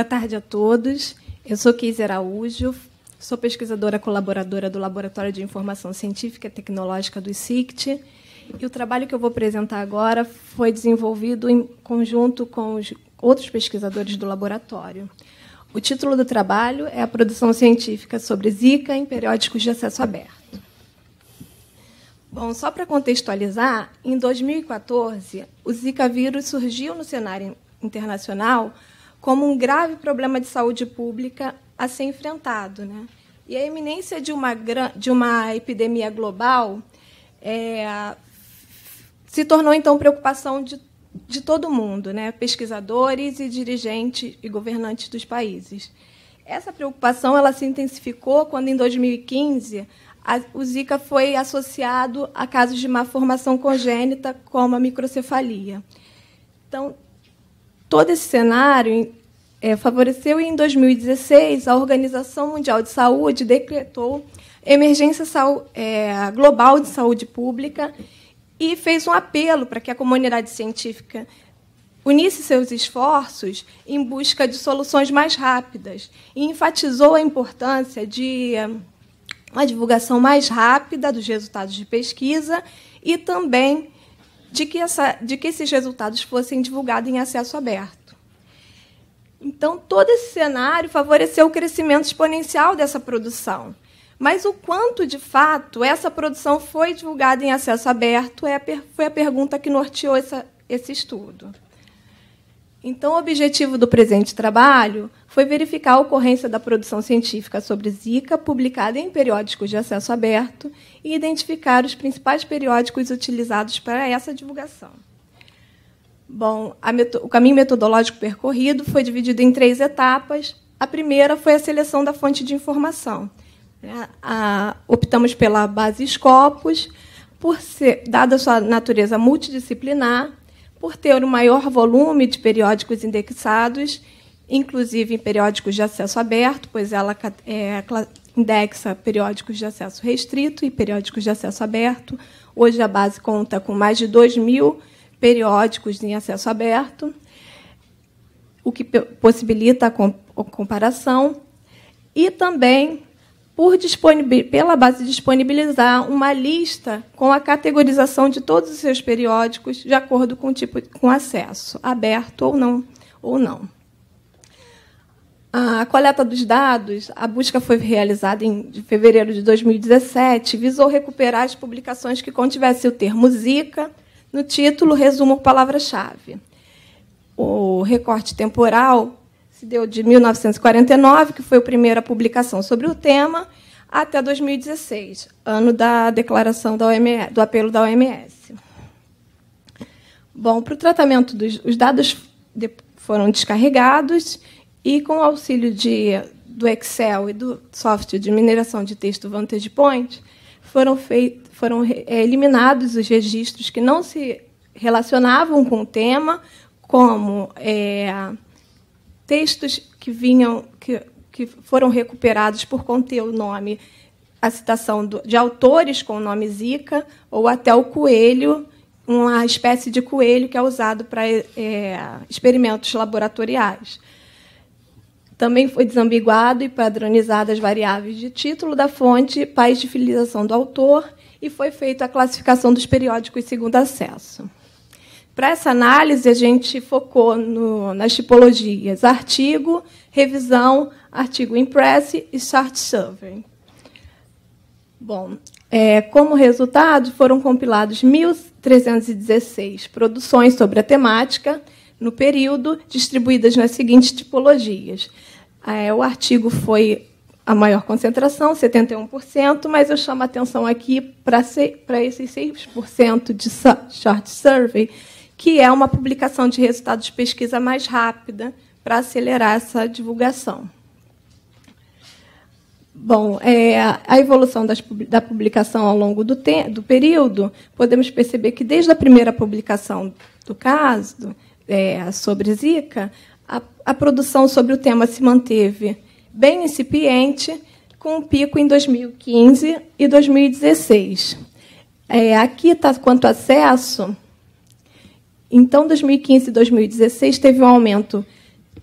Boa tarde a todos. Eu sou Keise Araújo, sou pesquisadora colaboradora do Laboratório de Informação Científica e Tecnológica do ICICT. E o trabalho que eu vou apresentar agora foi desenvolvido em conjunto com os outros pesquisadores do laboratório. O título do trabalho é A Produção Científica sobre Zika em Periódicos de Acesso Aberto. Bom, só para contextualizar, em 2014, o Zika vírus surgiu no cenário internacional como um grave problema de saúde pública a ser enfrentado. Né? E a iminência de uma, de uma epidemia global é, se tornou, então, preocupação de, de todo mundo, né? pesquisadores e dirigentes e governantes dos países. Essa preocupação ela se intensificou quando, em 2015, a, o Zika foi associado a casos de má formação congênita, como a microcefalia. Então, Todo esse cenário é, favoreceu e, em 2016, a Organização Mundial de Saúde decretou emergência é, global de saúde pública e fez um apelo para que a comunidade científica unisse seus esforços em busca de soluções mais rápidas e enfatizou a importância de uma divulgação mais rápida dos resultados de pesquisa e também de que, essa, de que esses resultados fossem divulgados em acesso aberto. Então, todo esse cenário favoreceu o crescimento exponencial dessa produção. Mas o quanto, de fato, essa produção foi divulgada em acesso aberto é a foi a pergunta que norteou essa, esse estudo. Então, o objetivo do presente trabalho foi verificar a ocorrência da produção científica sobre Zika, publicada em periódicos de acesso aberto, e identificar os principais periódicos utilizados para essa divulgação. Bom, o caminho metodológico percorrido foi dividido em três etapas. A primeira foi a seleção da fonte de informação. A, né? a, optamos pela base Scopus, por ser, dada sua natureza multidisciplinar, por ter o um maior volume de periódicos indexados, inclusive em periódicos de acesso aberto, pois ela é, indexa periódicos de acesso restrito e periódicos de acesso aberto. Hoje a base conta com mais de 2 mil periódicos em acesso aberto, o que possibilita a comparação. E também por pela base disponibilizar uma lista com a categorização de todos os seus periódicos de acordo com o tipo com acesso, aberto ou não, ou não. A coleta dos dados, a busca foi realizada em fevereiro de 2017, visou recuperar as publicações que contivessem o termo Zika no título, resumo palavra-chave. O recorte temporal se deu de 1949, que foi a primeira publicação sobre o tema, até 2016, ano da declaração da OMS, do apelo da OMS. Bom, para o tratamento dos os dados foram descarregados e com o auxílio de, do Excel e do software de mineração de texto VantagePoint, foram, foram é, eliminados os registros que não se relacionavam com o tema, como é, textos que vinham, que, que foram recuperados por conter o nome, a citação do, de autores com o nome Zika, ou até o coelho, uma espécie de coelho que é usado para é, experimentos laboratoriais. Também foi desambiguado e padronizado as variáveis de título da fonte, país de filiação do autor, e foi feita a classificação dos periódicos segundo acesso. Para essa análise, a gente focou no, nas tipologias artigo, revisão, artigo impress e chart survey. Bom, é, como resultado, foram compilados 1.316 produções sobre a temática no período, distribuídas nas seguintes tipologias. É, o artigo foi a maior concentração, 71%, mas eu chamo a atenção aqui para esses 6% de chart survey, que é uma publicação de resultados de pesquisa mais rápida para acelerar essa divulgação. Bom, é, a evolução das, da publicação ao longo do, te, do, período, podemos perceber que desde a primeira publicação do caso é, sobre Zika, a, a produção sobre o tema se manteve bem incipiente, com um pico em 2015 e 2016. É, aqui está quanto acesso então, 2015 e 2016 teve um aumento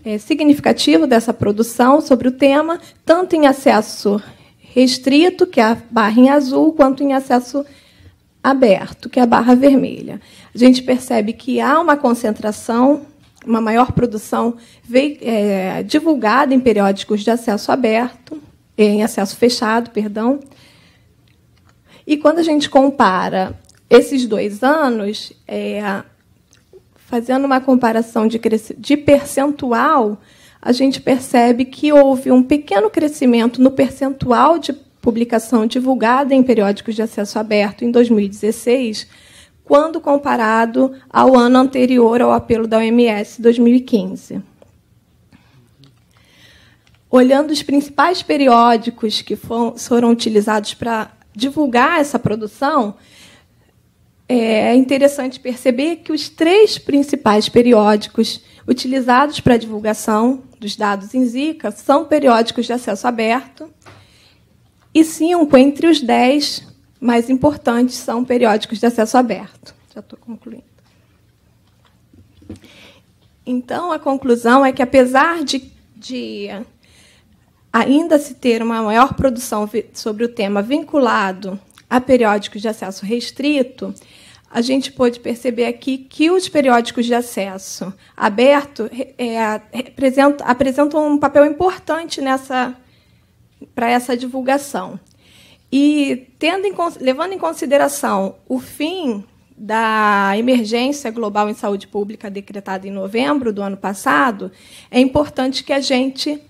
é, significativo dessa produção sobre o tema, tanto em acesso restrito, que é a barra em azul, quanto em acesso aberto, que é a barra vermelha. A gente percebe que há uma concentração, uma maior produção é, divulgada em periódicos de acesso aberto, em acesso fechado, perdão. E quando a gente compara esses dois anos, é, fazendo uma comparação de, de percentual, a gente percebe que houve um pequeno crescimento no percentual de publicação divulgada em periódicos de acesso aberto em 2016, quando comparado ao ano anterior ao apelo da OMS 2015. Olhando os principais periódicos que foram utilizados para divulgar essa produção, é, é interessante perceber que os três principais periódicos utilizados para a divulgação dos dados em Zika são periódicos de acesso aberto e cinco entre os dez mais importantes são periódicos de acesso aberto. Já estou concluindo. Então, a conclusão é que, apesar de, de ainda se ter uma maior produção sobre o tema vinculado a periódicos de acesso restrito, a gente pôde perceber aqui que os periódicos de acesso aberto é, apresentam, apresentam um papel importante nessa para essa divulgação. E tendo em, levando em consideração o fim da emergência global em saúde pública decretada em novembro do ano passado, é importante que a gente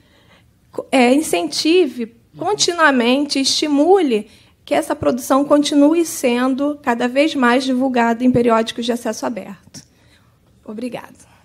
é, incentive continuamente, estimule que essa produção continue sendo cada vez mais divulgada em periódicos de acesso aberto. Obrigada.